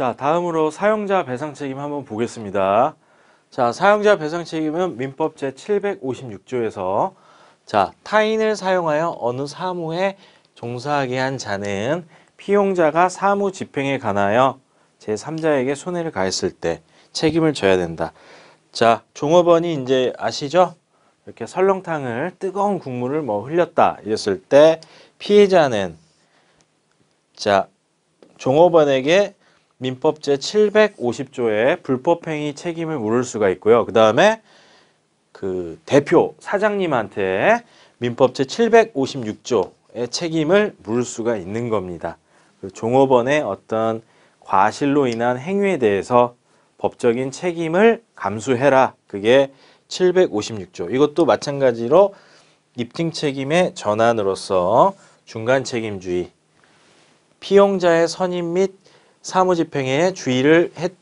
자, 다음으로 사용자 배상 책임 한번 보겠습니다. 자, 사용자 배상 책임은 민법 제756조에서 자, 타인을 사용하여 어느 사무에 종사하게 한 자는 피용자가 사무 집행에 관하여 제3자에게 손해를 가했을 때 책임을 져야 된다. 자, 종업원이 이제 아시죠? 이렇게 설렁탕을 뜨거운 국물을 뭐 흘렸다 이랬을 때 피해자는 자, 종업원에게 민법 제750조에 불법행위 책임을 물을 수가 있고요. 그 다음에 그 대표 사장님한테 민법 제756조의 책임을 물을 수가 있는 겁니다. 그 종업원의 어떤 과실로 인한 행위에 대해서 법적인 책임을 감수해라. 그게 756조. 이것도 마찬가지로 입증 책임의 전환으로서 중간 책임주의, 피용자의 선임 및 사무집행에 주의를 했,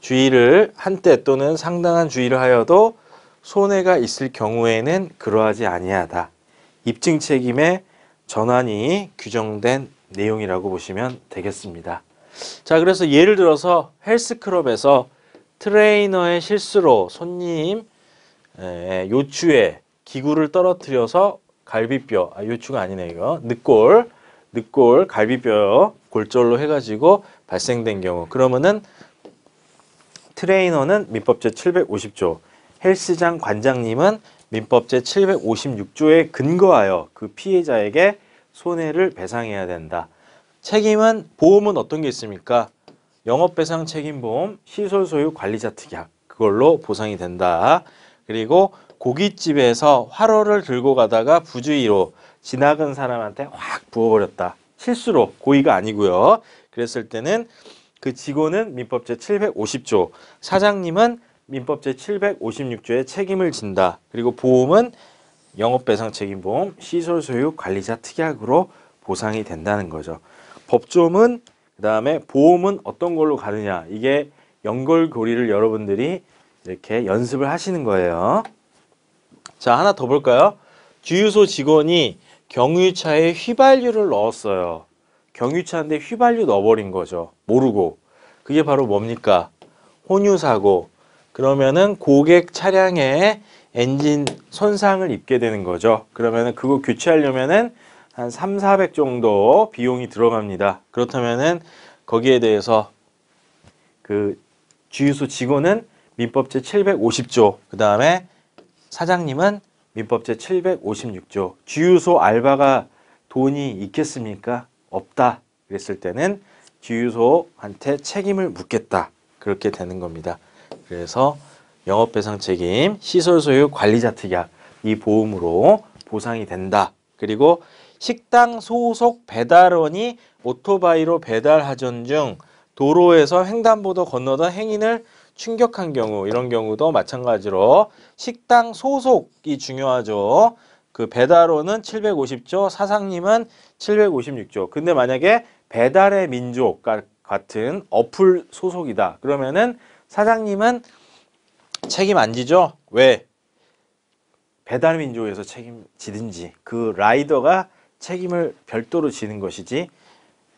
주의를 한때 또는 상당한 주의를 하여도 손해가 있을 경우에는 그러하지 아니하다. 입증 책임의 전환이 규정된 내용이라고 보시면 되겠습니다. 자, 그래서 예를 들어서 헬스클럽에서 트레이너의 실수로 손님 요추에 기구를 떨어뜨려서 갈비뼈, 아, 요추가 아니네 이거, 늑골, 늑골 갈비뼈 골절로 해가지고 발생된 경우 그러면은 트레이너는 민법 제750조 헬스장 관장님은 민법 제756조에 근거하여 그 피해자에게 손해를 배상해야 된다. 책임은 보험은 어떤 게 있습니까? 영업배상 책임보험, 시설소유 관리자 특약 그걸로 보상이 된다. 그리고 고깃집에서 화로를 들고 가다가 부주의로 지나간 사람한테 확 부어버렸다. 실수로 고의가 아니고요. 그랬을 때는 그 직원은 민법 제750조, 사장님은 민법 제7 5 6조에 책임을 진다. 그리고 보험은 영업배상 책임보험, 시설 소유 관리자 특약으로 보상이 된다는 거죠. 법조문, 그 다음에 보험은 어떤 걸로 가느냐. 이게 연결고리를 여러분들이 이렇게 연습을 하시는 거예요. 자, 하나 더 볼까요? 주유소 직원이 경유차에 휘발유를 넣었어요. 경유차인데 휘발유 넣어버린 거죠. 모르고. 그게 바로 뭡니까? 혼유사고. 그러면은 고객 차량에 엔진 손상을 입게 되는 거죠. 그러면은 그거 교체하려면은 한 3, 400 정도 비용이 들어갑니다. 그렇다면은 거기에 대해서 그 주유소 직원은 민법 제750조, 그 다음에 사장님은 민법 제756조, 주유소 알바가 돈이 있겠습니까? 없다 그랬을 때는 주유소한테 책임을 묻겠다 그렇게 되는 겁니다. 그래서 영업배상 책임, 시설소유 관리자 특약 이 보험으로 보상이 된다. 그리고 식당 소속 배달원이 오토바이로 배달하전 중 도로에서 횡단보도 건너던 행인을 충격한 경우 이런 경우도 마찬가지로 식당 소속이 중요하죠. 그 배달원은 750조, 사상님은 756조. 근데 만약에 배달의 민족 같은 어플 소속이다. 그러면은 사장님은 책임 안 지죠? 왜? 배달 민족에서 책임 지든지 그 라이더가 책임을 별도로 지는 것이지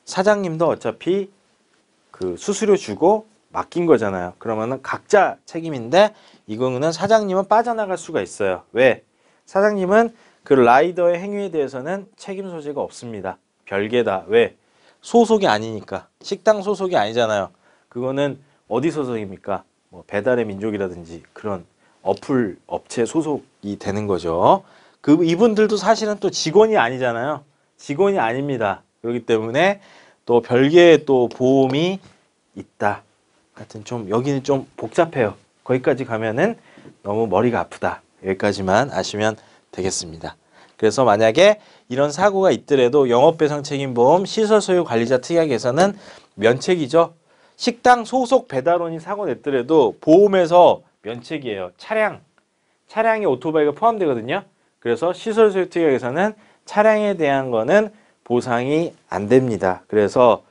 사장님도 어차피 그 수수료 주고 맡긴 거잖아요. 그러면은 각자 책임인데 이거는 사장님은 빠져나갈 수가 있어요. 왜? 사장님은 그 라이더의 행위에 대해서는 책임 소재가 없습니다. 별개다. 왜? 소속이 아니니까. 식당 소속이 아니잖아요. 그거는 어디 소속입니까? 뭐 배달의 민족이라든지 그런 어플 업체 소속이 되는 거죠. 그 이분들도 사실은 또 직원이 아니잖아요. 직원이 아닙니다. 그렇기 때문에 또 별개의 또 보험이 있다. 하여튼 좀 여기는 좀 복잡해요. 거기까지 가면은 너무 머리가 아프다. 여기까지만 아시면 되겠습니다. 그래서 만약에 이런 사고가 있더라도 영업배상 책임보험 시설 소유 관리자 특약에서는 면책이죠. 식당 소속 배달원이 사고 냈더라도 보험에서 면책이에요. 차량, 차량에 오토바이가 포함되거든요. 그래서 시설 소유 특약에서는 차량에 대한 거는 보상이 안 됩니다. 그래서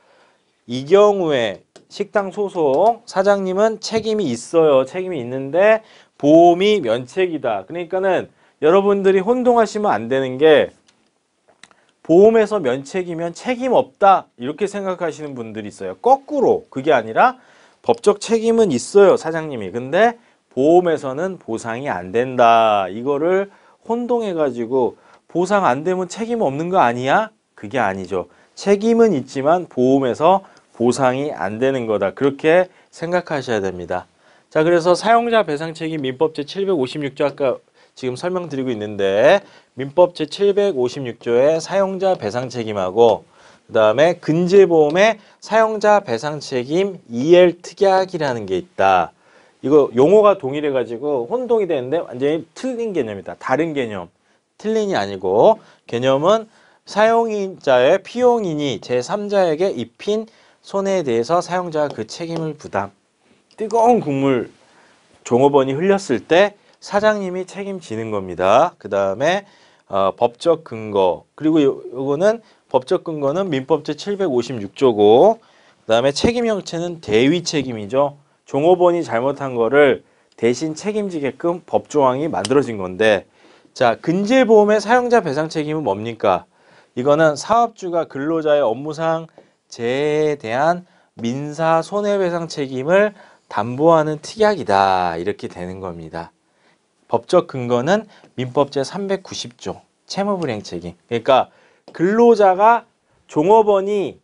이 경우에 식당 소속 사장님은 책임이 있어요. 책임이 있는데 보험이 면책이다. 그러니까는 여러분들이 혼동하시면 안 되는 게 보험에서 면책이면 책임 없다 이렇게 생각하시는 분들이 있어요. 거꾸로 그게 아니라 법적 책임은 있어요 사장님이. 근데 보험에서는 보상이 안 된다. 이거를 혼동해가지고 보상 안 되면 책임 없는 거 아니야? 그게 아니죠. 책임은 있지만 보험에서 보상이 안 되는 거다. 그렇게 생각하셔야 됩니다. 자 그래서 사용자 배상책임 민법 제756조 아까 지금 설명드리고 있는데 민법 제7 5 6조에 사용자 배상책임하고 그 다음에 근제보험에 사용자 배상책임 EL 특약이라는 게 있다. 이거 용어가 동일해가지고 혼동이 되는데 완전히 틀린 개념이다. 다른 개념. 틀린이 아니고 개념은 사용자의 피용인이 제3자에게 입힌 손해에 대해서 사용자가 그 책임을 부담. 뜨거운 국물 종업원이 흘렸을 때 사장님이 책임지는 겁니다. 그 다음에 어, 법적 근거 그리고 요, 요거는 법적 근거는 민법 제756조고 그 다음에 책임 형체는 대위 책임이죠. 종업원이 잘못한 거를 대신 책임지게끔 법조항이 만들어진 건데 자 근질보험의 사용자 배상 책임은 뭡니까? 이거는 사업주가 근로자의 업무상 재해에 대한 민사 손해배상 책임을 담보하는 특약이다 이렇게 되는 겁니다. 법적 근거는 민법 제390조 채무불행 책임 그러니까 근로자가 종업원이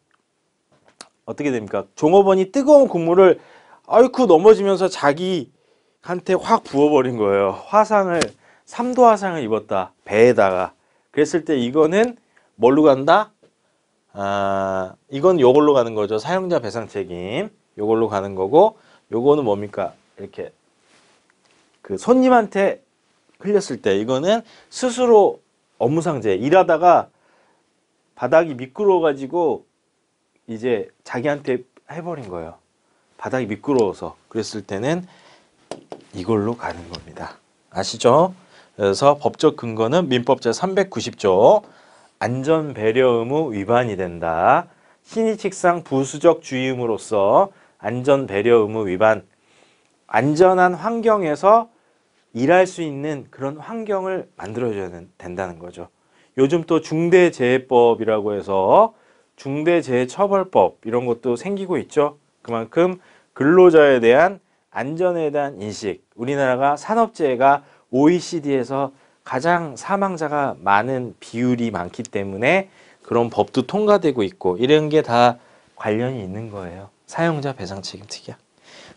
어떻게 됩니까? 종업원이 뜨거운 국물을 얼이쿠 넘어지면서 자기한테 확 부어버린 거예요. 화상을 3도 화상을 입었다. 배에다가. 그랬을 때 이거는 뭘로 간다? 아, 이건 요걸로 가는 거죠. 사용자 배상 책임. 요걸로 가는 거고 요거는 뭡니까? 이렇게 그 손님한테 흘렸을 때 이거는 스스로 업무상제 일하다가 바닥이 미끄러워가지고 이제 자기한테 해버린 거예요. 바닥이 미끄러워서 그랬을 때는 이걸로 가는 겁니다. 아시죠? 그래서 법적 근거는 민법 제390조 안전배려 의무 위반이 된다. 신의칙상 부수적 주의음으로써 안전 배려 의무 위반, 안전한 환경에서 일할 수 있는 그런 환경을 만들어줘야 된다는 거죠. 요즘 또 중대재해법이라고 해서 중대재해처벌법 이런 것도 생기고 있죠. 그만큼 근로자에 대한 안전에 대한 인식, 우리나라가 산업재해가 OECD에서 가장 사망자가 많은 비율이 많기 때문에 그런 법도 통과되고 있고 이런 게 다 관련이 있는 거예요. 사용자 배상 책임 특약.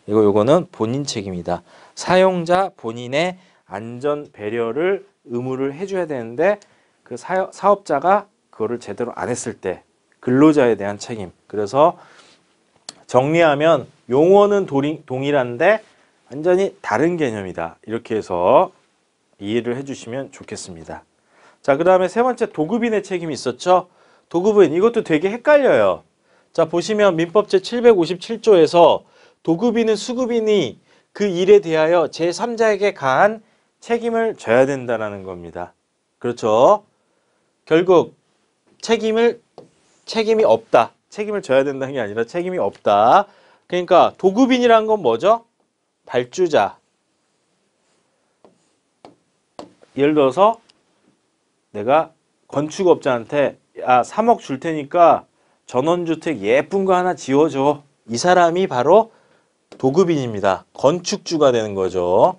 그리고 요거는 본인 책임이다. 사용자 본인의 안전 배려를 의무를 해줘야 되는데 그 사, 사업자가 그거를 제대로 안 했을 때 근로자에 대한 책임. 그래서 정리하면 용어는 도리, 동일한데 완전히 다른 개념이다. 이렇게 해서 이해를 해주시면 좋겠습니다. 자, 그 다음에 세 번째 도급인의 책임이 있었죠. 도급인 이것도 되게 헷갈려요. 자 보시면 민법 제757조에서 도급인은 수급인이 그 일에 대하여 제3자에게 가한 책임을 져야 된다는 겁니다. 그렇죠? 결국 책임을 책임이 없다. 책임을 져야 된다는 게 아니라 책임이 없다. 그러니까 도급인이란 건 뭐죠? 발주자. 예를 들어서 내가 건축업자한테 아 3억 줄 테니까 전원주택 예쁜 거 하나 지어줘. 이 사람이 바로 도급인입니다. 건축주가 되는 거죠.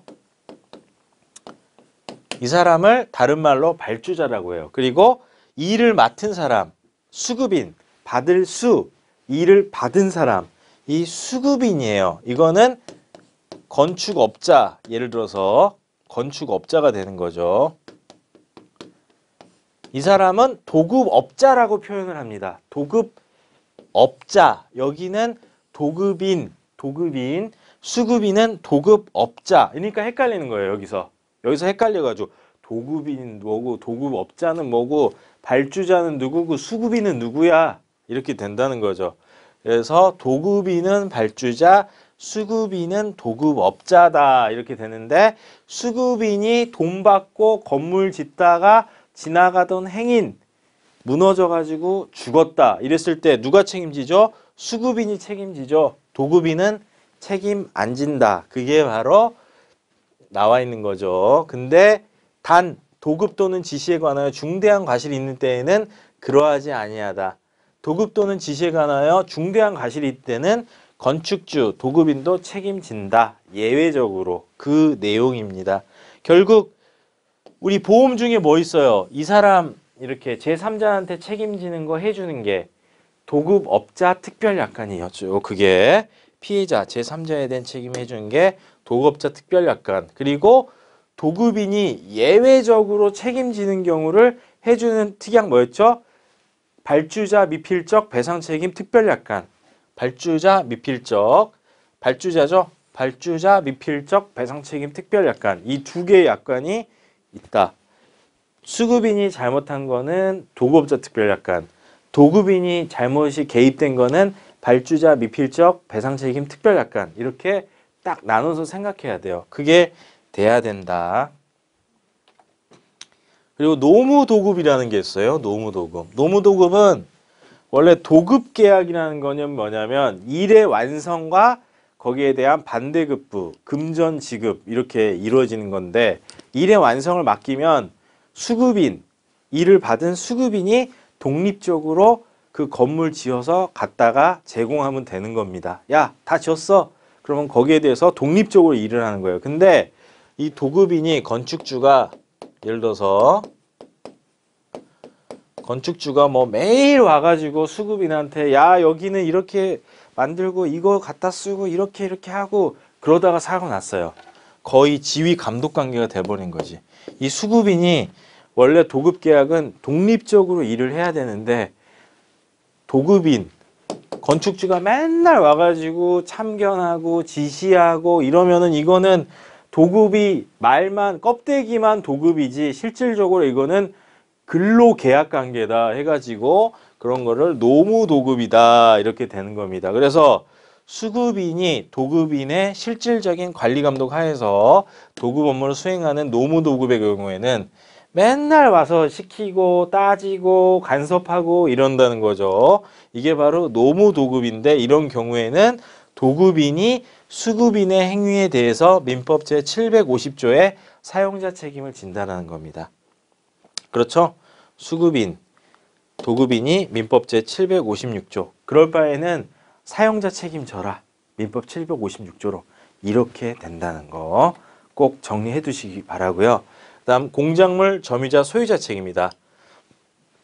이 사람을 다른 말로 발주자라고 해요. 그리고 일을 맡은 사람, 수급인, 받을 수, 일을 받은 사람, 이 수급인이에요. 이거는 건축업자, 예를 들어서 건축업자가 되는 거죠. 이 사람은 도급업자라고 표현을 합니다. 도급업자. 여기는 도급인, 도급인, 수급인은 도급업자. 그러니까 헷갈리는 거예요, 여기서. 여기서 헷갈려가지고 도급인 뭐고 도급업자는 뭐고 발주자는 누구고 수급인은 누구야 이렇게 된다는 거죠. 그래서 도급인은 발주자, 수급인은 도급업자다 이렇게 되는데 수급인이 돈 받고 건물 짓다가 지나가던 행인 무너져가지고 죽었다 이랬을 때 누가 책임지죠? 수급인이 책임지죠. 도급인은 책임 안 진다. 그게 바로 나와 있는 거죠. 근데 단 도급 또는 지시에 관하여 중대한 과실이 있는 때에는 그러하지 아니하다. 도급 또는 지시에 관하여 중대한 과실이 있을 때는 건축주, 도급인도 책임진다. 예외적으로 그 내용입니다. 결국 우리 보험 중에 뭐 있어요? 이 사람 이렇게 제3자한테 책임지는 거 해주는 게 도급업자 특별약관이었죠. 그게 피해자 제3자에 대한 책임 해주는 게 도급업자 특별약관 그리고 도급인이 예외적으로 책임지는 경우를 해주는 특약 뭐였죠? 발주자 미필적 배상 책임 특별약관 발주자 미필적 발주자죠 발주자 미필적 배상 책임 특별약관 이 두 개의 약관이 있다. 수급인이 잘못한 거는 도급자 특별약관, 도급인이 잘못이 개입된 거는 발주자 미필적 배상 책임 특별약관 이렇게 딱 나눠서 생각해야 돼요. 그게 돼야 된다. 그리고 노무도급이라는 게 있어요. 노무도급. 노무도급은 원래 도급계약이라는 거는 뭐냐면 일의 완성과 거기에 대한 반대급부, 금전지급 이렇게 이루어지는 건데 일의 완성을 맡기면 수급인, 일을 받은 수급인이 독립적으로 그 건물 지어서 갖다가 제공하면 되는 겁니다. 야, 다 지었어. 그러면 거기에 대해서 독립적으로 일을 하는 거예요. 근데 이 도급인이 건축주가 예를 들어서 건축주가 뭐 매일 와가지고 수급인한테 야 여기는 이렇게 만들고 이거 갖다 쓰고 이렇게 이렇게 하고 그러다가 사고 났어요. 거의 지휘 감독 관계가 돼버린 거지. 이 수급인이 원래 도급 계약은 독립적으로 일을 해야 되는데 도급인, 건축주가 맨날 와가지고 참견하고 지시하고 이러면은 이거는 도급이 말만 껍데기만 도급이지 실질적으로 이거는 근로 계약 관계다 해가지고 그런 거를 노무 도급이다 이렇게 되는 겁니다. 그래서 수급인이 도급인의 실질적인 관리 감독 하에서 도급 업무를 수행하는 노무 도급의 경우에는 맨날 와서 시키고 따지고 간섭하고 이런다는 거죠. 이게 바로 노무 도급인데 이런 경우에는 도급인이 수급인의 행위에 대해서 민법 제750조에 사용자 책임을 진다라는 겁니다. 그렇죠? 수급인, 도급인이 민법 제756조. 그럴 바에는 사용자 책임 져라 민법 756조로 이렇게 된다는 거 꼭 정리해 두시기 바라고요. 다음 공작물 점유자 소유자 책입니다.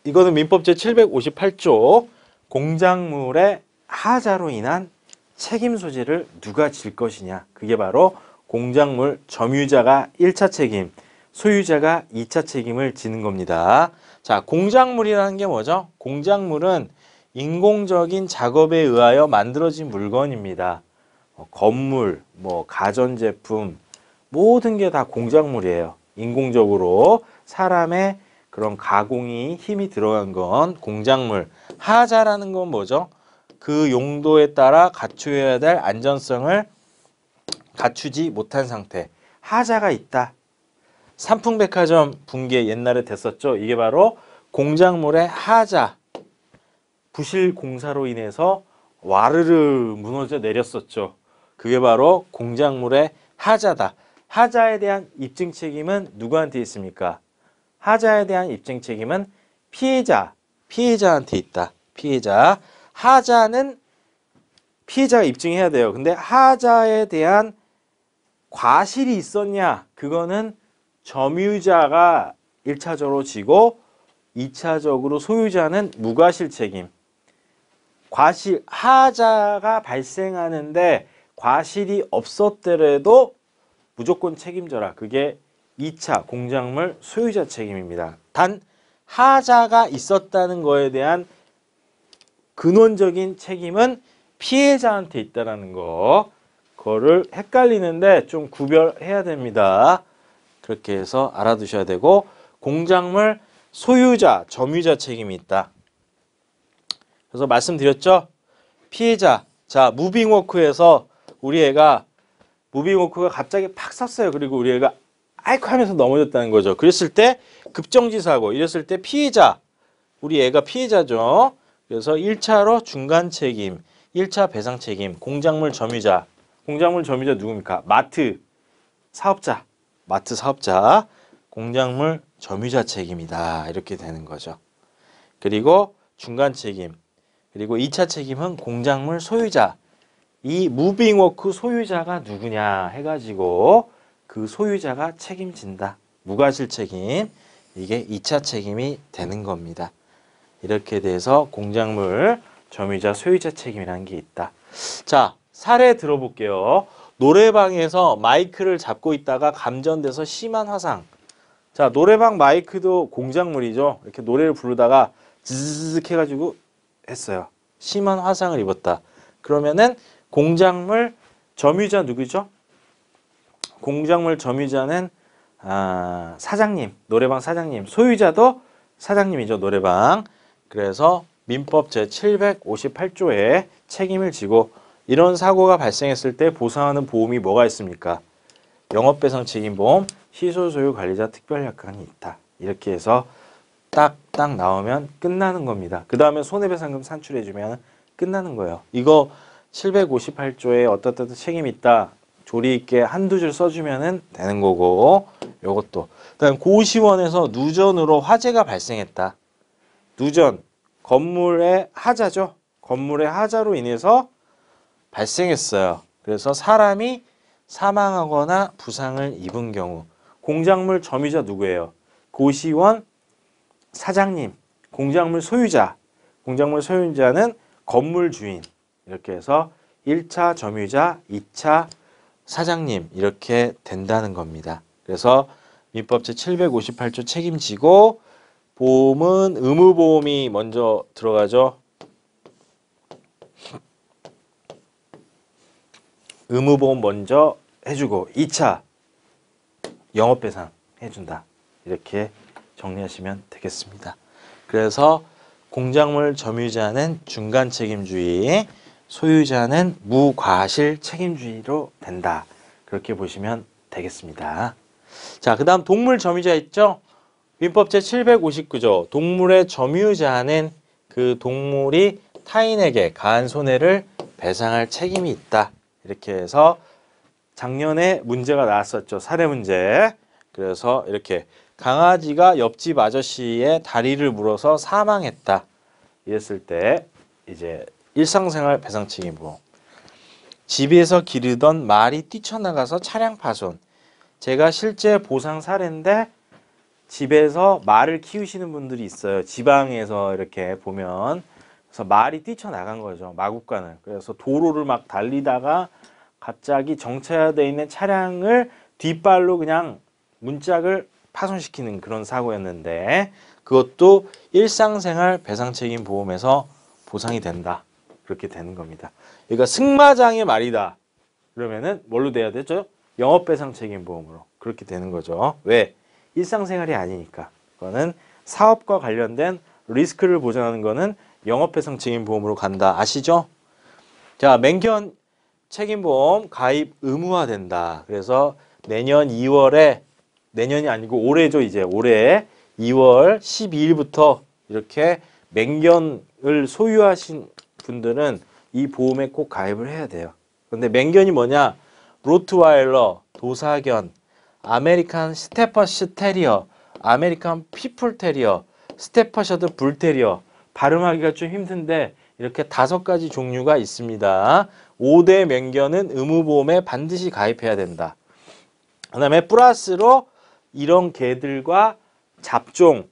임 이거는 민법 제758조 공작물의 하자로 인한 책임 소재를 누가 질 것이냐 그게 바로 공작물 점유자가 1차 책임 소유자가 2차 책임을 지는 겁니다. 자 공작물이라는 게 뭐죠? 공작물은 인공적인 작업에 의하여 만들어진 물건입니다. 뭐 건물, 뭐 가전제품 모든 게 다 공작물이에요. 인공적으로 사람의 그런 가공이 힘이 들어간 건 공작물. 하자라는 건 뭐죠? 그 용도에 따라 갖추어야 될 안전성을 갖추지 못한 상태. 하자가 있다. 삼풍백화점 붕괴 옛날에 됐었죠. 이게 바로 공작물의 하자, 부실 공사로 인해서 와르르 무너져 내렸었죠. 그게 바로 공작물의 하자다. 하자에 대한 입증 책임은 누구한테 있습니까? 하자에 대한 입증 책임은 피해자, 피해자한테 있다. 피해자. 하자는 피해자가 입증해야 돼요. 근데 하자에 대한 과실이 있었냐? 그거는 점유자가 일차적으로 지고 이차적으로 소유자는 무과실 책임. 과실하자가 발생하는데 과실이 없었더라도 무조건 책임져라. 그게 2차 공작물 소유자 책임입니다. 단 하자가 있었다는 거에 대한 근원적인 책임은 피해자한테 있다라는 거 그거를 헷갈리는데 좀 구별해야 됩니다. 그렇게 해서 알아두셔야 되고 공작물 소유자, 점유자 책임이 있다. 그래서 말씀드렸죠? 피해자. 자, 무빙워크에서 우리 애가 무빙워크가 갑자기 팍 섰어요. 그리고 우리 애가 아이쿠 하면서 넘어졌다는 거죠. 그랬을 때 급정지사고 이랬을 때 피해자. 우리 애가 피해자죠. 그래서 1차로 중간 책임, 1차 배상 책임, 공작물 점유자. 공작물 점유자 누굽니까? 마트 사업자. 마트 사업자. 공작물 점유자 책임이다. 이렇게 되는 거죠. 그리고 중간 책임, 그리고 2차 책임은 공작물 소유자. 이 무빙워크 소유자가 누구냐 해가지고 그 소유자가 책임진다. 무과실 책임. 이게 2차 책임이 되는 겁니다. 이렇게 돼서 공작물 점유자 소유자 책임이라는 게 있다. 자, 사례 들어볼게요. 노래방에서 마이크를 잡고 있다가 감전돼서 심한 화상. 자, 노래방 마이크도 공작물이죠. 이렇게 노래를 부르다가 지지직 해가지고 했어요. 심한 화상을 입었다. 그러면은 공작물 점유자 누구죠? 공작물 점유자는 아, 사장님, 노래방 사장님, 소유자도 사장님이죠, 노래방. 그래서 민법 제758조에 책임을 지고 이런 사고가 발생했을 때 보상하는 보험이 뭐가 있습니까? 영업배상 책임보험, 시소소유 관리자 특별약관이 있다. 이렇게 해서 딱딱 나오면 끝나는 겁니다. 그 다음에 손해배상금 산출해주면 끝나는 거예요. 이거 758조에 어떻든 책임 있다. 조리 있게 한두 줄 써주면 되는 거고 이것도 다음 고시원에서 누전으로 화재가 발생했다. 누전, 건물의 하자죠. 건물의 하자로 인해서 발생했어요. 그래서 사람이 사망하거나 부상을 입은 경우 공작물 점유자 누구예요? 고시원 사장님, 공작물 소유자, 공작물 소유자는 건물 주인 이렇게 해서 1차 점유자, 2차 사장님 이렇게 된다는 겁니다. 그래서 민법 제758조 책임지고 보험은 의무보험이 먼저 들어가죠. 의무보험 먼저 해주고 2차 영업배상 해준다. 이렇게 정리하시면 되겠습니다. 그래서 공작물 점유자는 중간 책임주의, 소유자는 무과실 책임주의로 된다. 그렇게 보시면 되겠습니다. 자, 그 다음 동물 점유자 있죠? 민법 제759조 동물의 점유자는 그 동물이 타인에게 가한 손해를 배상할 책임이 있다. 이렇게 해서 작년에 문제가 나왔었죠. 사례 문제. 그래서 이렇게 강아지가 옆집 아저씨의 다리를 물어서 사망했다. 이랬을 때 이제 일상생활 배상치기 보험. 집에서 기르던 말이 뛰쳐나가서 차량 파손. 제가 실제 보상 사례인데 집에서 말을 키우시는 분들이 있어요. 지방에서 이렇게 보면 그래서 말이 뛰쳐나간 거죠. 마구간을. 그래서 도로를 막 달리다가 갑자기 정차되어 있는 차량을 뒷발로 그냥 문짝을 파손시키는 그런 사고였는데 그것도 일상생활 배상책임 보험에서 보상이 된다. 그렇게 되는 겁니다. 그러니까 승마장의 말이다. 그러면은 뭘로 돼야 되죠? 영업배상 책임보험으로 그렇게 되는 거죠. 왜? 일상생활이 아니니까. 그거는 사업과 관련된 리스크를 보장하는 거는 영업배상 책임보험으로 간다. 아시죠? 자, 맹견 책임보험 가입 의무화된다. 그래서 내년 2월에 내년이 아니고 올해죠 이제 올해 2월 12일부터 이렇게 맹견을 소유하신 분들은 이 보험에 꼭 가입을 해야 돼요. 근데 맹견이 뭐냐? 로트와일러, 도사견, 아메리칸 스테퍼시 테리어, 아메리칸 피플 테리어, 스테퍼셔드 불테리어 발음하기가 좀 힘든데 이렇게 다섯 가지 종류가 있습니다. 5대 맹견은 의무보험에 반드시 가입해야 된다. 그 다음에 플러스로 이런 개들과 잡종한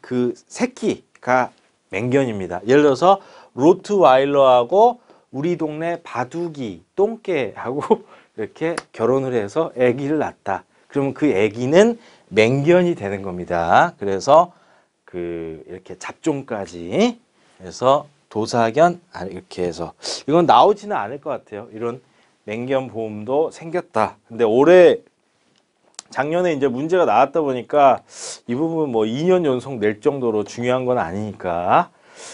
그 새끼가 맹견입니다. 예를 들어서 로트와일러하고 우리 동네 바둑이 똥개하고 이렇게 결혼을 해서 아기를 낳았다. 그러면 그 아기는 맹견이 되는 겁니다. 그래서 그 이렇게 잡종까지 해서 도사견 아, 이렇게 해서 이건 나오지는 않을 것 같아요. 이런 맹견 보험도 생겼다. 근데 올해 작년에 이제 문제가 나왔다 보니까 이 부분 뭐 2년 연속 낼 정도로 중요한 건 아니니까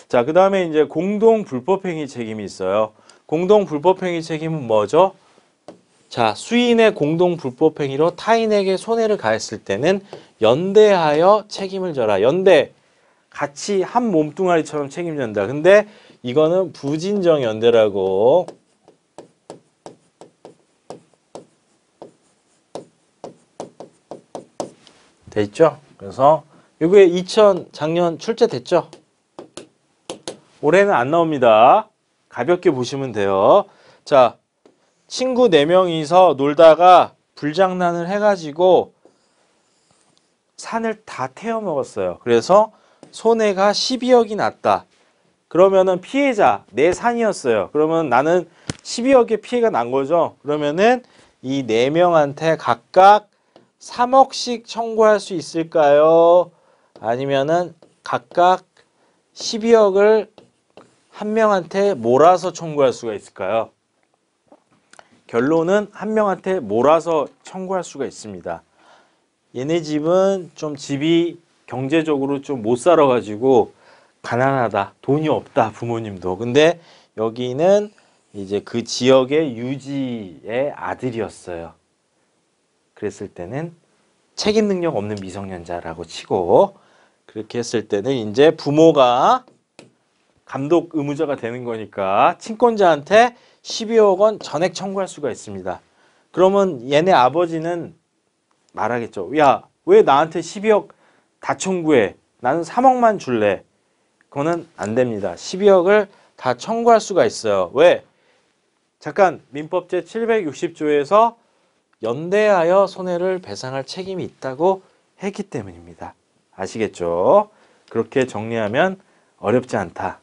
자그 다음에 이제 공동 불법행위 책임이 있어요 공동 불법행위 책임은 뭐죠? 자 수인의 공동 불법행위로 타인에게 손해를 가했을 때는 연대하여 책임을 져라 연대 같이 한 몸뚱아리처럼 책임진다 근데 이거는 부진정 연대라고 돼 있죠? 그래서 이게 2000 작년 출제됐죠? 올해는 안 나옵니다. 가볍게 보시면 돼요. 자, 친구 4명이서 놀다가 불장난을 해가지고 산을 다 태워 먹었어요. 그래서 손해가 12억이 났다. 그러면은 피해자 내 산이었어요. 그러면 나는 12억의 피해가 난 거죠. 그러면은 이 4명한테 각각 3억씩 청구할 수 있을까요? 아니면은 각각 12억을 한 명한테 몰아서 청구할 수가 있을까요? 결론은 한 명한테 몰아서 청구할 수가 있습니다. 얘네 집은 좀 집이 경제적으로 좀 못 살아 가지고 가난하다. 돈이 없다. 부모님도. 근데 여기는 이제 그 지역의 유지의 아들이었어요. 그랬을 때는 책임 능력 없는 미성년자라고 치고 그렇게 했을 때는 이제 부모가 감독 의무자가 되는 거니까 친권자한테 12억 원 전액 청구할 수가 있습니다. 그러면 얘네 아버지는 말하겠죠. 야, 왜 나한테 12억 다 청구해? 나는 3억만 줄래. 그거는 안 됩니다. 12억을 다 청구할 수가 있어요. 왜? 잠깐 민법 제760조에서 연대하여 손해를 배상할 책임이 있다고 했기 때문입니다. 아시겠죠? 그렇게 정리하면 어렵지 않다.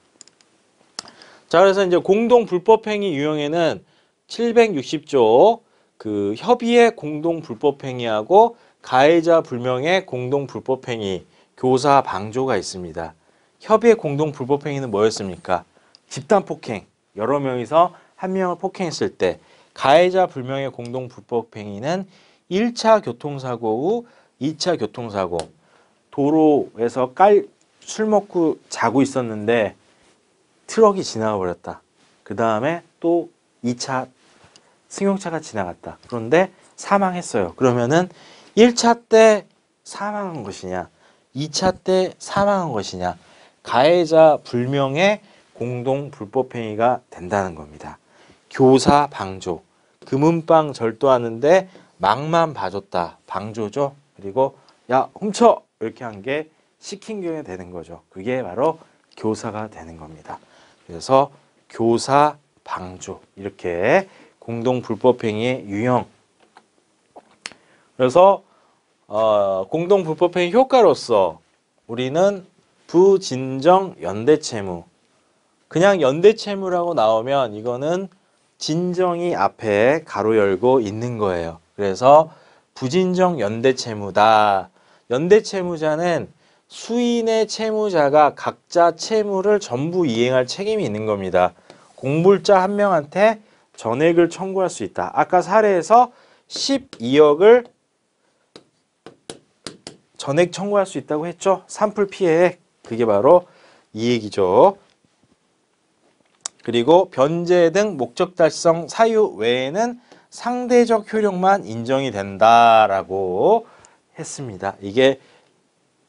자, 그래서 이제 공동 불법행위 유형에는 760조 그 협의의 공동 불법행위하고 가해자 불명의 공동 불법행위 교사 방조가 있습니다. 협의의 공동 불법행위는 뭐였습니까? 집단 폭행. 여러 명이서 한 명을 폭행했을 때 가해자 불명의 공동 불법 행위는 1차 교통사고 후 2차 교통사고 도로에서 깔술 먹고 자고 있었는데 트럭이 지나가 버렸다. 그 다음에 또 2차 승용차가 지나갔다. 그런데 사망했어요. 그러면은 1차 때 사망한 것이냐 2차 때 사망한 것이냐 가해자 불명의 공동 불법행위가 된다는 겁니다. 교사 방조 금은방 절도하는데 망만 봐줬다. 방조죠. 그리고 야 훔쳐 이렇게 한 게 시킨 경우에 되는 거죠. 그게 바로 교사가 되는 겁니다. 그래서 교사 방조 이렇게 공동 불법행위의 유형 그래서 어, 공동 불법행위 효과로서 우리는 부진정 연대채무 그냥 연대채무라고 나오면 이거는 진정이 앞에 가로 열고 있는 거예요. 그래서 부진정 연대채무다. 연대채무자는 수인의 채무자가 각자 채무를 전부 이행할 책임이 있는 겁니다. 공불자 한 명한테 전액을 청구할 수 있다. 아까 사례에서 12억을 전액 청구할 수 있다고 했죠. 산불 피해 그게 바로 이얘기죠 그리고 변제 등 목적 달성 사유 외에는 상대적 효력만 인정이 된다라고 했습니다. 이게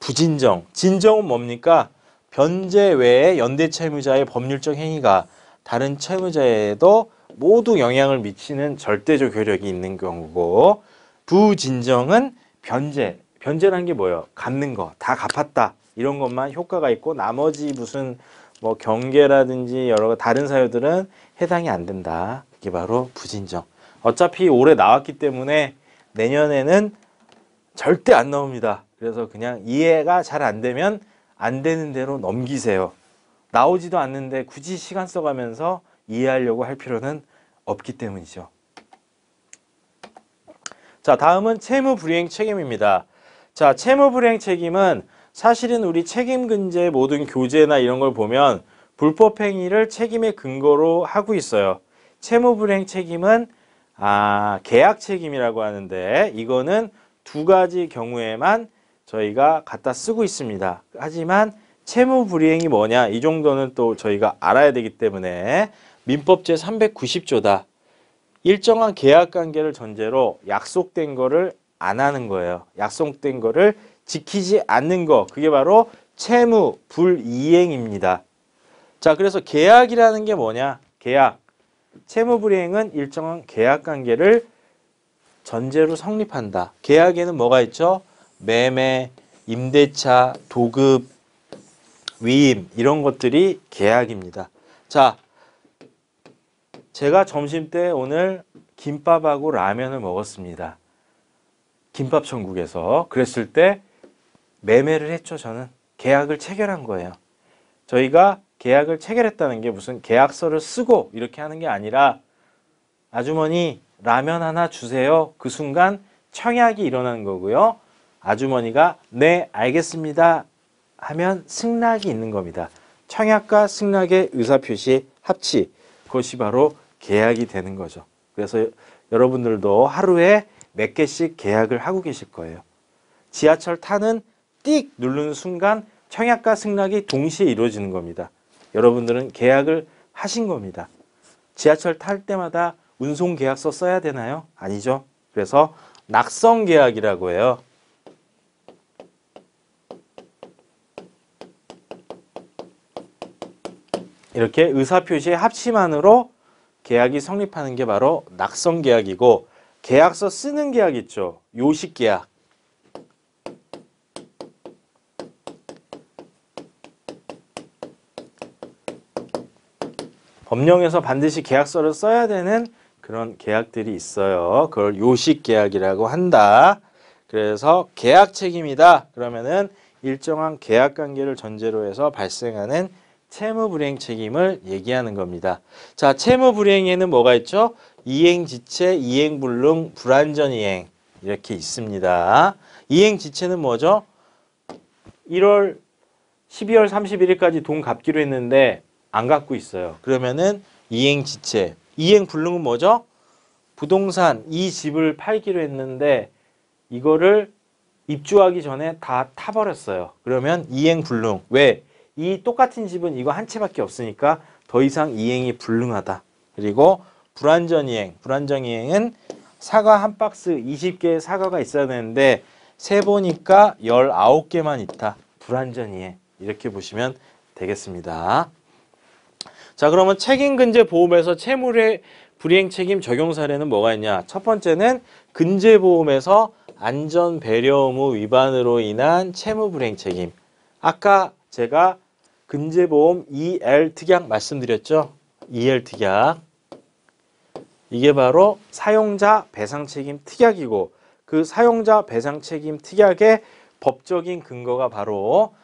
부진정. 진정은 뭡니까? 변제 외에 연대 채무자의 법률적 행위가 다른 채무자에도 모두 영향을 미치는 절대적 효력이 있는 경우고 부진정은 변제. 변제란 게 뭐예요? 갚는 거. 다 갚았다. 이런 것만 효과가 있고 나머지 무슨 뭐 경계라든지 여러 다른 사유들은 해당이 안 된다. 이게 바로 부진정. 어차피 올해 나왔기 때문에 내년에는 절대 안 나옵니다. 그래서 그냥 이해가 잘 안 되면 안 되는 대로 넘기세요. 나오지도 않는데 굳이 시간 써가면서 이해하려고 할 필요는 없기 때문이죠. 자, 다음은 채무불이행 책임입니다. 자, 채무불이행 책임은 사실은 우리 책임 근제 모든 교재나 이런 걸 보면 불법 행위를 책임의 근거로 하고 있어요. 채무불행 책임은 아, 계약 책임이라고 하는데 이거는 두 가지 경우에만 저희가 갖다 쓰고 있습니다. 하지만 채무불이행이 뭐냐 이 정도는 또 저희가 알아야 되기 때문에 민법 제390조다. 일정한 계약관계를 전제로 약속된 거를 안 하는 거예요. 약속된 거를 지키지 않는 거 그게 바로 채무 불이행입니다. 자 그래서 계약이라는 게 뭐냐? 계약. 채무 불이행은 일정한 계약 관계를 전제로 성립한다. 계약에는 뭐가 있죠? 매매, 임대차, 도급, 위임 이런 것들이 계약입니다. 자, 제가 점심때 오늘 김밥하고 라면을 먹었습니다. 김밥 천국에서 그랬을 때 매매를 했죠 저는 계약을 체결한 거예요 저희가 계약을 체결했다는 게 무슨 계약서를 쓰고 이렇게 하는 게 아니라 아주머니 라면 하나 주세요 그 순간 청약이 일어나는 거고요 아주머니가 네 알겠습니다 하면 승낙이 있는 겁니다 청약과 승낙의 의사표시 합치 그것이 바로 계약이 되는 거죠 그래서 여러분들도 하루에 몇 개씩 계약을 하고 계실 거예요 지하철 타는 띡 누르는 순간 청약과 승낙이 동시에 이루어지는 겁니다. 여러분들은 계약을 하신 겁니다. 지하철 탈 때마다 운송 계약서 써야 되나요? 아니죠. 그래서 낙성 계약이라고 해요. 이렇게 의사표시의 합치만으로 계약이 성립하는 게 바로 낙성 계약이고 계약서 쓰는 계약 있죠. 요식 계약. 법령에서 반드시 계약서를 써야 되는 그런 계약들이 있어요. 그걸 요식 계약이라고 한다. 그래서 계약 책임이다. 그러면은 일정한 계약 관계를 전제로 해서 발생하는 채무 불이행 책임을 얘기하는 겁니다. 자, 채무 불이행에는 뭐가 있죠? 이행 지체, 이행 불능, 불완전 이행 이렇게 있습니다. 이행 지체는 뭐죠? 1월 12월 31일까지 돈 갚기로 했는데 안 갖고 있어요. 그러면은 이행지체. 이행불능은 뭐죠? 부동산 이 집을 팔기로 했는데 이거를 입주하기 전에 다 타버렸어요. 그러면 이행불능. 왜? 이 똑같은 집은 이거 한 채밖에 없으니까 더 이상 이행이 불능하다. 그리고 불완전이행. 불완전이행은 사과 한 박스 20개의 사과가 있어야 되는데 세 보니까 19개만 있다. 불완전이행. 이렇게 보시면 되겠습니다. 자 그러면 책임근제 보험에서 채무의 불이행 책임 적용 사례는 뭐가 있냐? 첫 번째는 근제보험에서 안전배려의무 위반으로 인한 채무 불이행 책임. 아까 제가 근제보험 EL 특약 말씀드렸죠? EL 특약. 이게 바로 사용자 배상 책임 특약이고 그 사용자 배상 책임 특약의 법적인 근거가 바로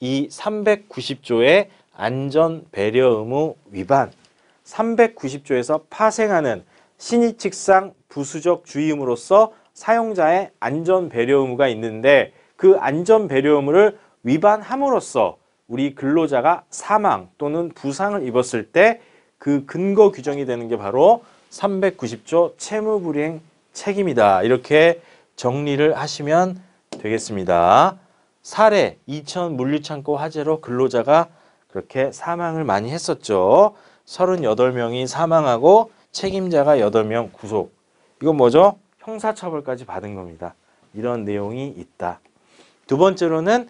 이 390조의 안전 배려 의무 위반 390조에서 파생하는 신의칙상 부수적 주의임으로써 사용자의 안전 배려 의무가 있는데 그 안전 배려 의무를 위반함으로써 우리 근로자가 사망 또는 부상을 입었을 때 그 근거 규정이 되는 게 바로 390조 채무불이행 책임이다. 이렇게 정리를 하시면 되겠습니다. 사례 2000 물류창고 화재로 근로자가 그렇게 사망을 많이 했었죠. 38명이 사망하고 책임자가 8명 구속. 이건 뭐죠? 형사처벌까지 받은 겁니다. 이런 내용이 있다. 두 번째로는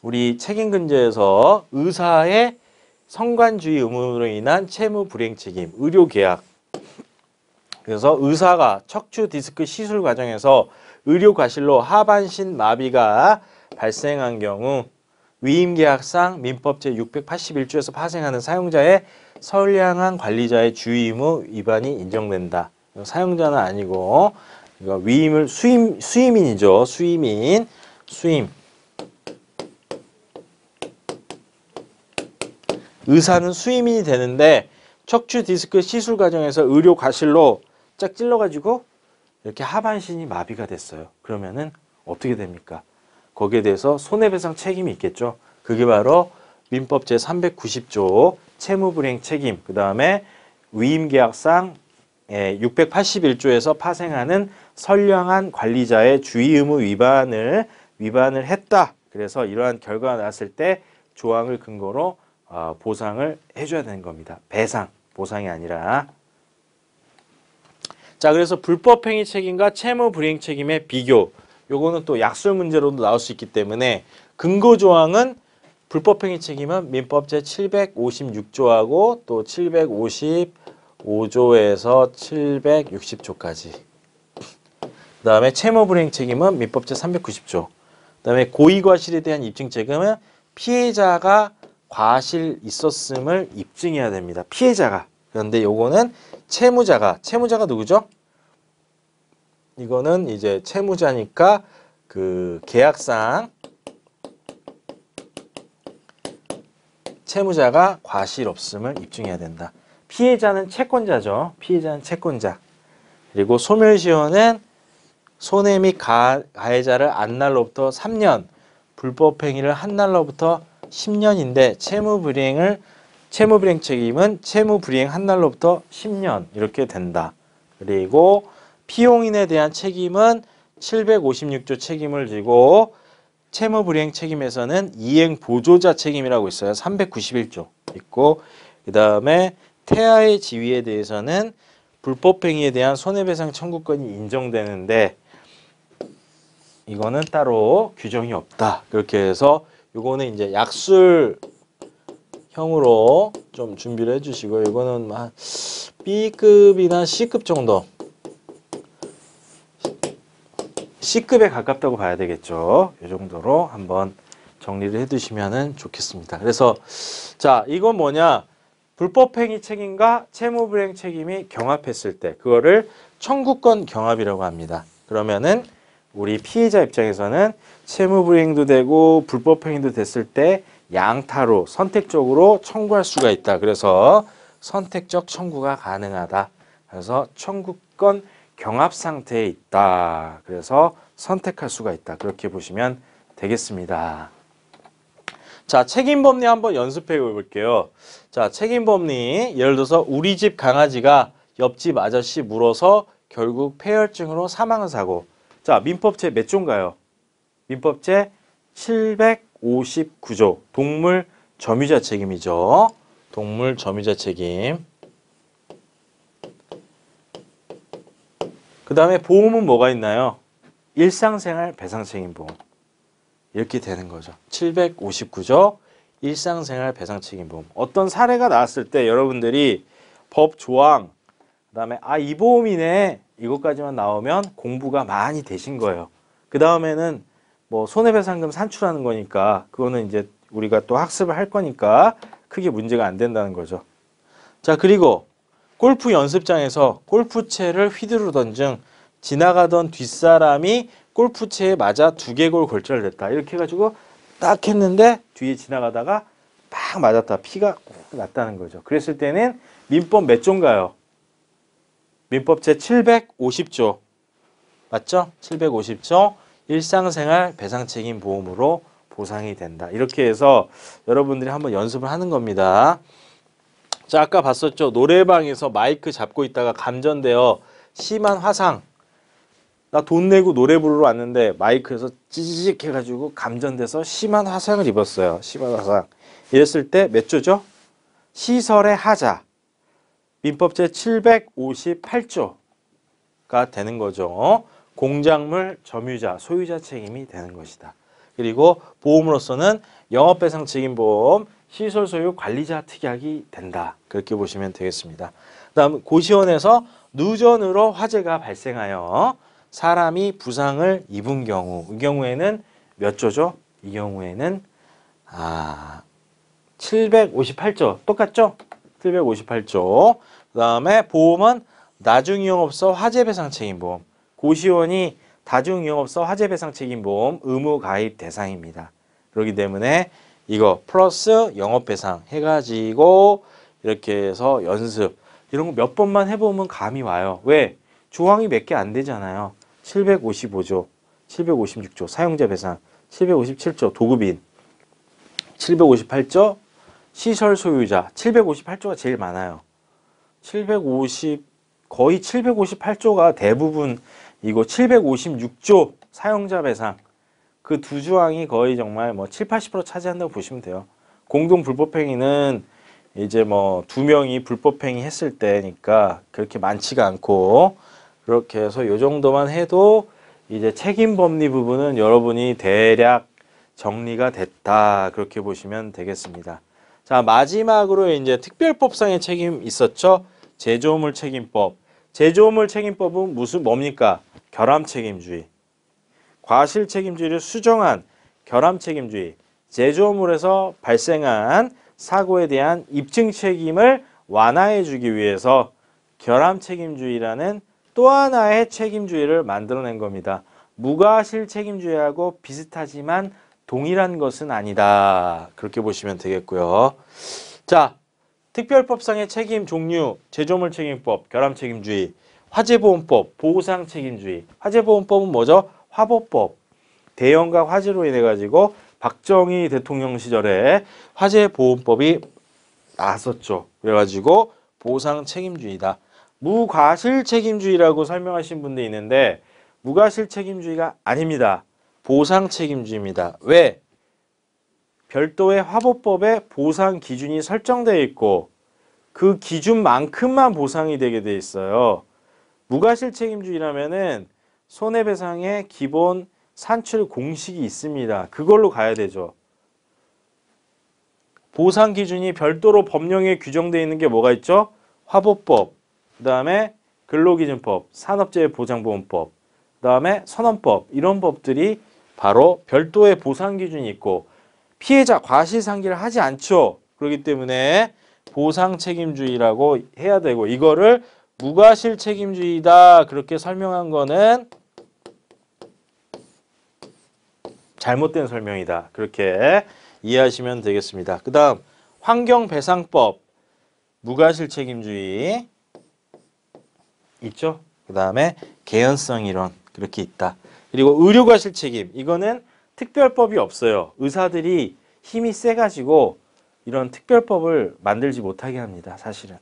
우리 책임근제에서 의사의 성관주의 의무로 인한 채무 불행 책임, 의료 계약. 그래서 의사가 척추 디스크 시술 과정에서 의료 과실로 하반신 마비가 발생한 경우 위임계약상 민법 제681조에서 파생하는 사용자의 선량한 관리자의 주의무 위반이 인정된다. 사용자는 아니고 이거 위임을 수임 수임인이죠. 수임인 수임 의사는 수임인이 되는데 척추 디스크 시술 과정에서 의료 과실로 짝 찔러가지고 이렇게 하반신이 마비가 됐어요. 그러면은 어떻게 됩니까? 거기에 대해서 손해배상 책임이 있겠죠. 그게 바로 민법 제390조 채무불행 책임, 그 다음에 위임계약상 681조에서 예, 파생하는 선량한 관리자의 주의 의무 위반을 위반을 했다. 그래서 이러한 결과가 났을 때 조항을 근거로 어, 보상을 해줘야 되는 겁니다. 배상, 보상이 아니라. 자, 그래서 불법행위 책임과 채무불이행 책임의 비교. 요거는 또 약술 문제로도 나올 수 있기 때문에 근거 조항은 불법행위 책임은 민법 제756조하고 또 755조에서 760조까지 그 다음에 채무불행 책임은 민법 제390조 그 다음에 고의과실에 대한 입증 책임은 피해자가 과실 있었음을 입증해야 됩니다. 피해자가 그런데 요거는 채무자가 채무자가 누구죠? 이거는 이제 채무자니까 그 계약상 채무자가 과실 없음을 입증해야 된다. 피해자는 채권자죠. 피해자는 채권자. 그리고 소멸시효는 손해 및 가, 가해자를 안 날로부터 3년, 불법행위를 한 날로부터 10년인데 채무불이행을 채무불이행 책임은 채무불이행 한 날로부터 10년 이렇게 된다. 그리고 피용인에 대한 책임은 756조 책임을 지고 채무불이행 책임에서는 이행 보조자 책임이라고 있어요. 391조 있고 그 다음에 태아의 지위에 대해서는 불법행위에 대한 손해배상 청구권이 인정되는데 이거는 따로 규정이 없다. 그렇게 해서 이거는 이제 약술형으로 좀 준비를 해주시고 이거는 한 B급이나 C급 정도 C급에 가깝다고 봐야 되겠죠. 이 정도로 한번 정리를 해두시면 좋겠습니다. 그래서 자 이건 뭐냐 불법행위 책임과 채무불행 책임이 경합했을 때 그거를 청구권 경합이라고 합니다. 그러면은 우리 피해자 입장에서는 채무불행도 되고 불법행위도 됐을 때 양타로 선택적으로 청구할 수가 있다. 그래서 선택적 청구가 가능하다. 그래서 청구권 경합 상태에 있다. 그래서 선택할 수가 있다. 그렇게 보시면 되겠습니다. 자, 책임 법리 한번 연습해 볼게요. 자, 책임 법리 예를 들어서 우리 집 강아지가 옆집 아저씨 물어서 결국 폐혈증으로 사망한 사고. 자, 민법 제몇 조인가요? 민법 제 759조 동물 점유자 책임이죠. 동물 점유자 책임. 그 다음에 보험은 뭐가 있나요? 일상생활 배상책임보험 이렇게 되는 거죠. 759조 일상생활 배상책임보험 어떤 사례가 나왔을 때 여러분들이 법 조항 그 다음에 아 이 보험이네 이것까지만 나오면 공부가 많이 되신 거예요. 그 다음에는 뭐 손해배상금 산출하는 거니까 그거는 이제 우리가 또 학습을 할 거니까 크게 문제가 안 된다는 거죠. 자 그리고 골프 연습장에서 골프채를 휘두르던 중 지나가던 뒷사람이 골프채에 맞아 두개골 골절을 냈다. 이렇게 해가지고 딱 했는데 뒤에 지나가다가 막 맞았다. 피가 났다는 거죠. 그랬을 때는 민법 몇 조인가요? 민법 제 750조. 맞죠? 750조. 일상생활 배상책임 보험으로 보상이 된다. 이렇게 해서 여러분들이 한번 연습을 하는 겁니다. 자 아까 봤었죠 노래방에서 마이크 잡고 있다가 감전되어 심한 화상 나 돈 내고 노래 부르러 왔는데 마이크에서 찌직 해가지고 감전돼서 심한 화상을 입었어요 심한 화상 이랬을 때 몇 조죠? 시설의 하자 민법 제 758조가 되는 거죠 공작물 점유자 소유자 책임이 되는 것이다 그리고 보험으로서는 영업배상 책임보험 시설 소유 관리자 특약이 된다. 그렇게 보시면 되겠습니다. 다음 고시원에서 누전으로 화재가 발생하여 사람이 부상을 입은 경우 이 경우에는 몇 조죠? 이 경우에는 아 758조 똑같죠? 758조 그 다음에 보험은 나중이용업소 화재배상 책임보험 고시원이 다중이용업소 화재배상 책임보험 의무 가입 대상입니다. 그렇기 때문에 이거 플러스 영업배상 해가지고 이렇게 해서 연습 이런 거 몇 번만 해보면 감이 와요. 왜? 조항이 몇 개 안 되잖아요. 755조, 756조 사용자 배상, 757조 도급인, 758조 시설 소유자, 758조가 제일 많아요. 750 거의 758조가 대부분 이거 756조 사용자 배상 그두 조항이 거의 정말 뭐 7, 80% 차지한다고 보시면 돼요. 공동 불법행위는 이제 뭐 두 명이 불법행위 했을 때니까 그렇게 많지가 않고 그렇게 해서 요 정도만 해도 이제 책임 법리 부분은 여러분이 대략 정리가 됐다 그렇게 보시면 되겠습니다. 자 마지막으로 이제 특별법상의 책임 있었죠. 제조물 책임법. 제조물 책임법은 무슨 뭡니까? 결함 책임주의. 과실 책임주의를 수정한 결함 책임주의, 제조물에서 발생한 사고에 대한 입증 책임을 완화해 주기 위해서 결함 책임주의라는 또 하나의 책임주의를 만들어낸 겁니다. 무과실 책임주의하고 비슷하지만 동일한 것은 아니다. 그렇게 보시면 되겠고요. 자, 특별법상의 책임 종류, 제조물 책임법, 결함 책임주의, 화재보험법, 보상 책임주의. 화재보험법은 뭐죠? 화보법, 대형과 화재로 인해 가지고 박정희 대통령 시절에 화재보험법이 나왔었죠. 그래가지고 보상 책임주의다. 무과실 책임주의라고 설명하신 분도 있는데 무과실 책임주의가 아닙니다. 보상 책임주의입니다. 왜? 별도의 화보법에 보상 기준이 설정되어 있고 그 기준만큼만 보상이 되게 돼 있어요. 무과실 책임주의라면은 손해배상의 기본 산출 공식이 있습니다. 그걸로 가야 되죠. 보상 기준이 별도로 법령에 규정되어 있는 게 뭐가 있죠? 화보법, 그 다음에 근로기준법, 산업재해보장보험법, 그 다음에 선언법 이런 법들이 바로 별도의 보상 기준이 있고 피해자 과실상기를 하지 않죠. 그렇기 때문에 보상 책임주의라고 해야 되고 이거를 무과실 책임주의다 그렇게 설명한 거는 잘못된 설명이다. 그렇게 이해하시면 되겠습니다. 그 다음 환경배상법 무과실책임주의 있죠? 그 다음에 개연성 이론 그렇게 있다. 그리고 의료과실책임 이거는 특별법이 없어요. 의사들이 힘이 세가지고 이런 특별법을 만들지 못하게 합니다. 사실은.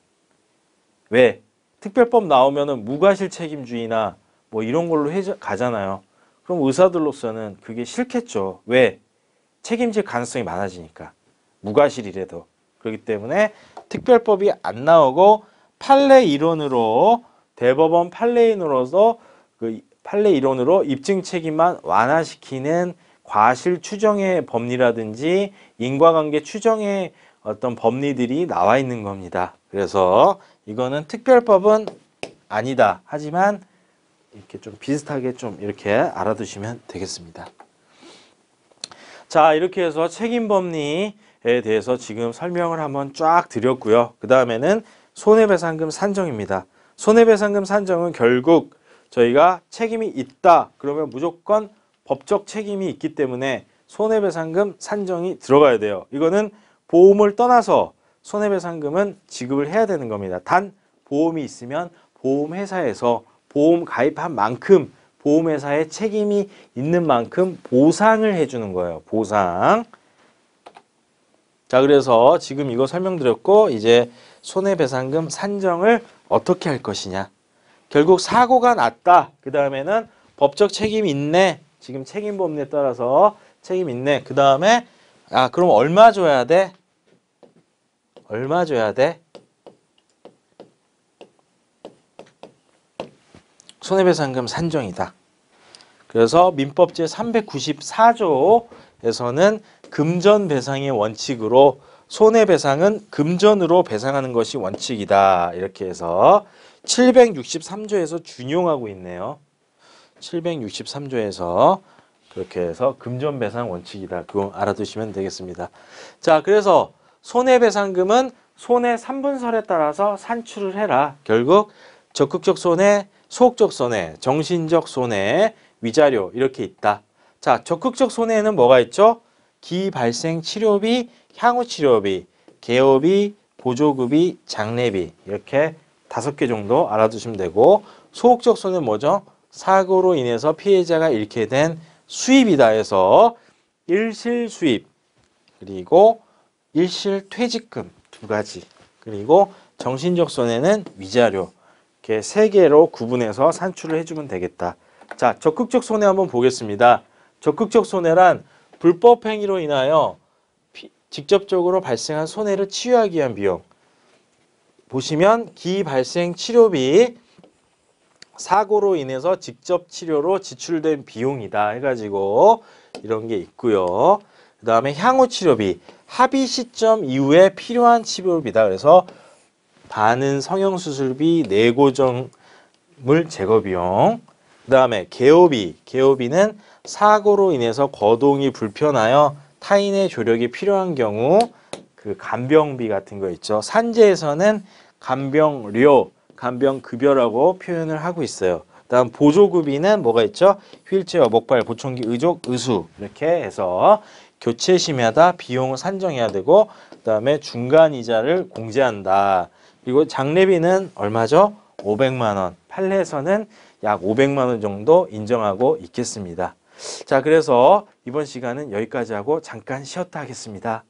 왜? 특별법 나오면은 무과실책임주의나 뭐 이런 걸로 해저, 가잖아요. 그럼 의사들로서는 그게 싫겠죠. 왜? 책임질 가능성이 많아지니까. 무과실이라도. 그렇기 때문에 특별법이 안 나오고 판례 이론으로 대법원 판례인으로서 그 판례 이론으로 입증 책임만 완화시키는 과실 추정의 법리라든지 인과관계 추정의 어떤 법리들이 나와 있는 겁니다. 그래서 이거는 특별법은 아니다. 하지만 이렇게 좀 비슷하게 좀 이렇게 알아두시면 되겠습니다. 자 이렇게 해서 책임법리에 대해서 지금 설명을 한번 쫙 드렸고요. 그 다음에는 손해배상금 산정입니다. 손해배상금 산정은 결국 저희가 책임이 있다 그러면 무조건 법적 책임이 있기 때문에 손해배상금 산정이 들어가야 돼요. 이거는 보험을 떠나서 손해배상금은 지급을 해야 되는 겁니다. 단 보험이 있으면 보험회사에서 보험 가입한 만큼 보험회사에 책임이 있는 만큼 보상을 해주는 거예요. 보상. 자 그래서 지금 이거 설명드렸고 이제 손해배상금 산정을 어떻게 할 것이냐. 결국 사고가 났다. 그 다음에는 법적 책임 이 있네. 지금 책임 보험에 따라서 책임 이 있네. 그 다음에 아 그럼 얼마 줘야 돼? 얼마 줘야 돼? 손해배상금 산정이다. 그래서 민법 제394조에서는 금전배상의 원칙으로 손해배상은 금전으로 배상하는 것이 원칙이다. 이렇게 해서 763조에서 준용하고 있네요. 763조에서 그렇게 해서 금전배상 원칙이다. 그거 알아두시면 되겠습니다. 자, 그래서 손해배상금은 손해 3분설에 따라서 산출을 해라. 결국 적극적 손해, 소극적 손해, 정신적 손해, 위자료 이렇게 있다. 자, 적극적 손해에는 뭐가 있죠? 기발생 치료비, 향후 치료비, 개업비, 보조급이, 장례비 이렇게 다섯 개 정도 알아두시면 되고 소극적 손해 는 뭐죠? 사고로 인해서 피해자가 잃게 된 수입이다 해서 일실 수입 그리고 일실 퇴직금 두 가지 그리고 정신적 손해는 위자료 이렇게 세 개로 구분해서 산출을 해주면 되겠다. 자, 적극적 손해 한번 보겠습니다. 적극적 손해란 불법 행위로 인하여 피, 직접적으로 발생한 손해를 치유하기 위한 비용. 보시면 기발생 치료비 사고로 인해서 직접 치료로 지출된 비용이다 해가지고 이런 게 있고요. 그 다음에 향후 치료비 합의 시점 이후에 필요한 치료비다. 그래서 반은 성형수술비, 내고정물 네 제거 비용, 그 다음에 개업비, 개업비는 사고로 인해서 거동이 불편하여 타인의 조력이 필요한 경우 그 간병비 같은 거 있죠. 산재에서는 간병료, 간병급여라고 표현을 하고 있어요. 그 다음 보조급이는 뭐가 있죠? 휠체어, 목발, 보청기, 의족, 의수 이렇게 해서 교체 심야다 비용을 산정해야 되고 그 다음에 중간 이자를 공제한다. 그리고 장례비는 얼마죠? 500만 원. 판례에서는 약 500만 원 정도 인정하고 있겠습니다. 자, 그래서 이번 시간은 여기까지 하고 잠깐 쉬었다 하겠습니다.